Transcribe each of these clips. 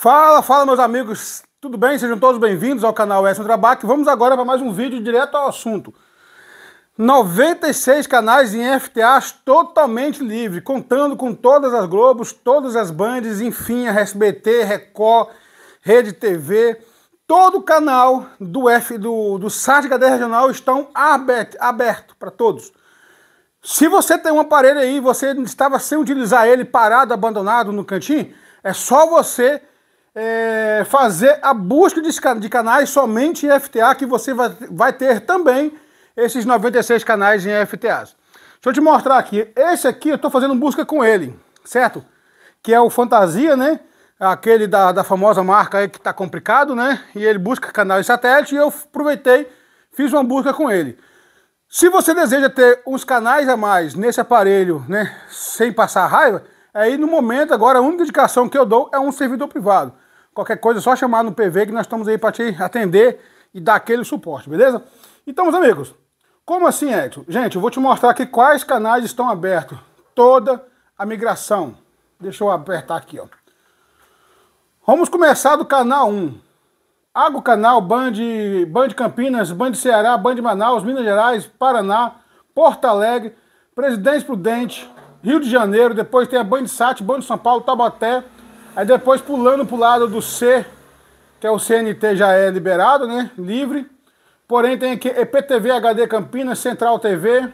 Fala, fala meus amigos, tudo bem? Sejam todos bem-vindos ao canal S Trabalho. Vamos agora para mais um vídeo direto ao assunto. 96 canais em FTAs totalmente livre, contando com todas as Globos, todas as Bandes, enfim, a SBT, Record, Rede TV, todo o canal do F do, do site Regional estão aberto, aberto para todos. Se você tem um aparelho aí, você estava sem utilizar ele parado, abandonado no cantinho, é só você é, fazer a busca de canais somente em FTA, que você vai, vai ter também esses 96 canais em FTAs. Deixa eu te mostrar aqui. Esse aqui eu estou fazendo busca com ele, certo? Que é o Fantasia, né? Aquele da, da famosa marca aí que está complicado, né? E ele busca canal e satélite e eu aproveitei, fiz uma busca com ele. Se você deseja ter uns canais a mais nesse aparelho, né? Sem passar raiva, Aí, no momento, agora, a única indicação que eu dou é um servidor privado. Qualquer coisa, é só chamar no PV que nós estamos aí para te atender e dar aquele suporte, beleza? Então, meus amigos, como assim, Edson? Gente, eu vou te mostrar aqui quais canais estão abertos. Toda a migração. Deixa eu apertar aqui, ó. Vamos começar do canal 1. Água Canal, Band, Band Campinas, Band Ceará, Band Manaus, Minas Gerais, Paraná, Porto Alegre, Presidente Prudente, Rio de Janeiro, depois tem a Band Bando de São Paulo, Tabaté. Aí depois pulando pro lado do C, que é o CNT já é liberado, né? Livre. Porém, tem aqui EPTV HD Campinas, Central TV.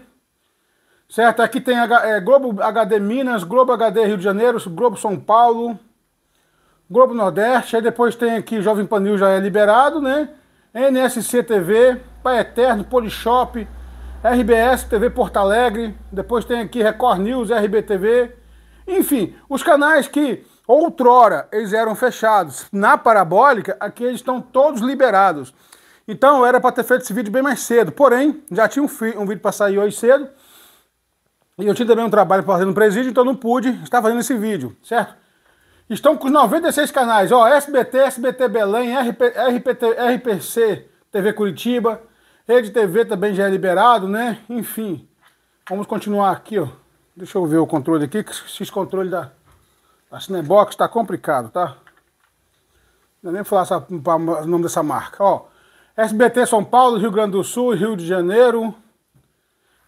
Certo? Aqui tem é, Globo HD Minas, Globo HD Rio de Janeiro, Globo São Paulo, Globo Nordeste. Aí depois tem aqui Jovem Panil já é liberado, né? NSC TV, Pai Eterno, Polishop. RBS, TV Porto Alegre, depois tem aqui Record News, RBTV. Enfim, os canais que outrora eles eram fechados na parabólica, aqui eles estão todos liberados. Então era para ter feito esse vídeo bem mais cedo, porém já tinha um, um vídeo para sair hoje cedo e eu tinha também um trabalho para fazer no presídio, então não pude estar fazendo esse vídeo, certo? Estão com os 96 canais, ó, SBT, SBT Belém, RP, RPT, RPC TV Curitiba, Rede TV também já é liberado, né? Enfim, vamos continuar aqui, ó. Deixa eu ver o controle aqui, que esse controle da, da Cinebox tá complicado, tá? Não é nem falar essa, o nome dessa marca, ó. SBT São Paulo, Rio Grande do Sul, Rio de Janeiro.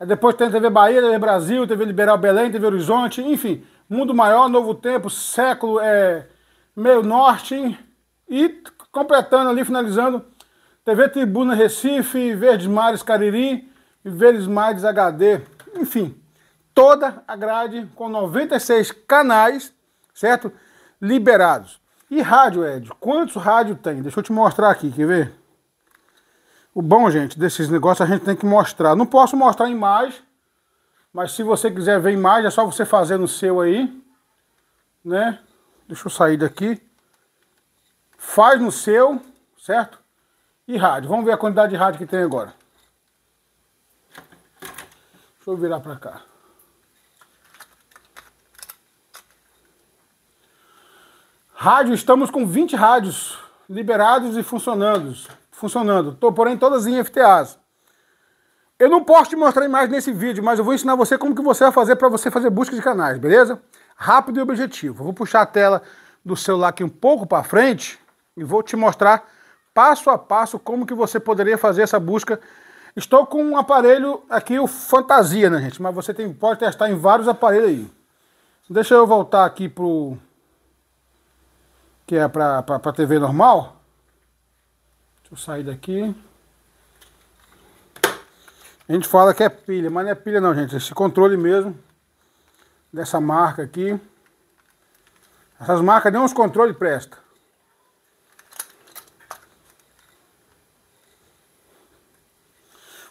Aí depois tem TV Bahia, TV Brasil, TV Liberal Belém, TV Horizonte, enfim. Mundo Maior, Novo Tempo, Século, é, Meio Norte. E completando ali, finalizando TV Tribuna Recife, Verdes Mares Cariri e Verdes Mares HD. Enfim, toda a grade com 96 canais, certo? Liberados. E rádio, Ed? Quantos rádio tem? Deixa eu te mostrar aqui, quer ver? O bom, gente, desses negócios a gente tem que mostrar. Não posso mostrar imagem, mas se você quiser ver imagem, é só você fazer no seu aí, né? Deixa eu sair daqui. Faz no seu, certo? E rádio. Vamos ver a quantidade de rádio que tem agora. Deixa eu virar para cá. Rádio, estamos com 20 rádios liberados e funcionando. Funcionando. Tô, porém, todas em FTAs. Eu não posso te mostrar mais nesse vídeo, mas eu vou ensinar você como que você vai fazer para você fazer busca de canais, beleza? Rápido e objetivo. Eu vou puxar a tela do celular aqui um pouco para frente e vou te mostrar passo a passo como que você poderia fazer essa busca. Estou com um aparelho aqui, o Fantasia, né, gente? Mas você tem, pode testar em vários aparelhos aí. Deixa eu voltar aqui pro... Que é para a TV normal. Deixa eu sair daqui. A gente fala que é pilha, mas não é pilha não, gente. Esse controle mesmo. Dessa marca aqui. Essas marcas nem os controles prestam.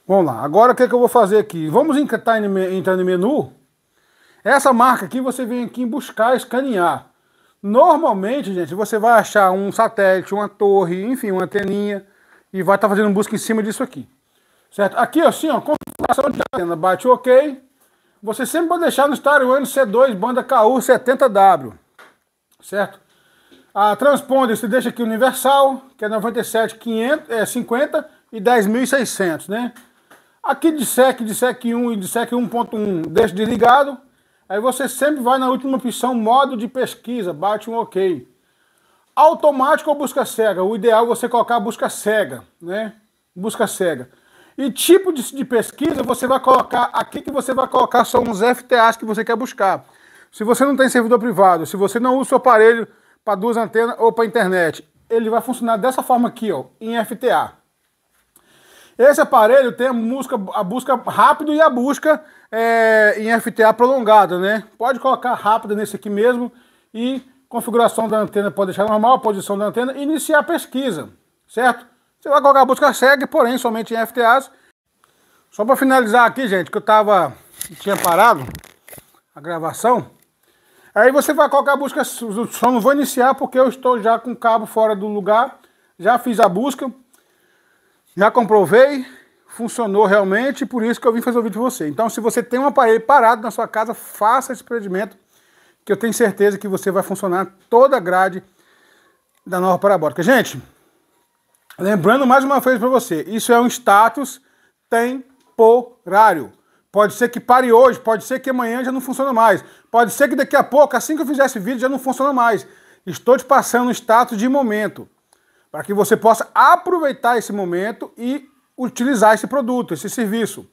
Vamos lá, agora o que, é que eu vou fazer aqui? Vamos tá entrar em menu. Essa marca aqui você vem aqui em buscar, escanear. Normalmente, gente, você vai achar um satélite, uma torre, enfim, uma anteninha e vai estar tá fazendo busca em cima disso aqui. Certo? Aqui assim, ó, configuração de antena, bate OK. Você sempre pode deixar no Star Wars C2 banda KU 70W. Certo? A transponder você deixa aqui universal, que é 9750 é, e 10.600, né? Aqui de SEC, de SEC 1 e de SEC 1.1, deixa desligado. Aí você sempre vai na última opção, modo de pesquisa, bate um OK. Automático ou busca cega? O ideal é você colocar busca cega, né? Busca cega. E tipo de, de pesquisa, você vai colocar, aqui que você vai colocar são os FTAs que você quer buscar. Se você não tem servidor privado, se você não usa o aparelho para duas antenas ou para internet, ele vai funcionar dessa forma aqui, ó, em FTA. Esse aparelho tem a, a busca rápido e a busca é, em FTA prolongada, né? Pode colocar rápido nesse aqui mesmo e configuração da antena pode deixar normal, posição da antena, e iniciar a pesquisa, certo? Você vai colocar a busca segue, porém somente em FTAs. Só para finalizar aqui, gente, que eu tava tinha parado a gravação. Aí você vai colocar a busca, só não vou iniciar porque eu estou já com o cabo fora do lugar, já fiz a busca, já comprovei, funcionou realmente, por isso que eu vim fazer o vídeo para você. Então, se você tem um aparelho parado na sua casa, faça esse procedimento, que eu tenho certeza que você vai funcionar toda a grade da nova parabólica. Gente, lembrando mais uma vez para você, isso é um status temporário. Pode ser que pare hoje, pode ser que amanhã já não funciona mais. Pode ser que daqui a pouco, assim que eu fizer esse vídeo, já não funciona mais. Estou te passando o status de momento para que você possa aproveitar esse momento e utilizar esse produto, esse serviço,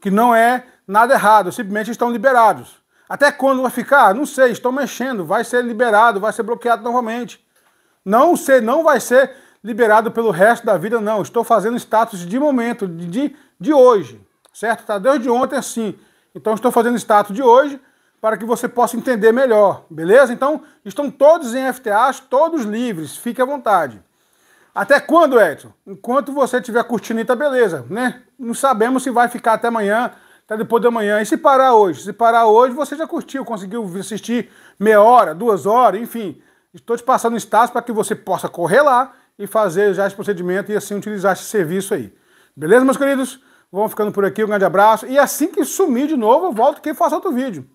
que não é nada errado, simplesmente estão liberados. Até quando vai ficar? Não sei, estão mexendo, vai ser liberado, vai ser bloqueado novamente. Não sei, não vai ser liberado pelo resto da vida, não. Estou fazendo status de momento, de, de hoje, certo? Tá desde ontem assim. Então estou fazendo status de hoje para que você possa entender melhor, beleza? Então estão todos em FTAs, todos livres, fique à vontade. Até quando, Edson? Enquanto você estiver curtindo, tá beleza, né? Não sabemos se vai ficar até amanhã, até depois de amanhã E se parar hoje? Se parar hoje, você já curtiu, conseguiu assistir meia hora, duas horas, enfim. Estou te passando um status para que você possa correr lá e fazer já esse procedimento e assim utilizar esse serviço aí. Beleza, meus queridos? Vamos ficando por aqui, um grande abraço. E assim que sumir de novo, eu volto aqui e faço outro vídeo.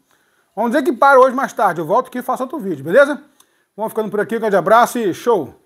Vamos dizer que para hoje mais tarde, eu volto aqui e faço outro vídeo, beleza? Vamos ficando por aqui, um grande abraço e show!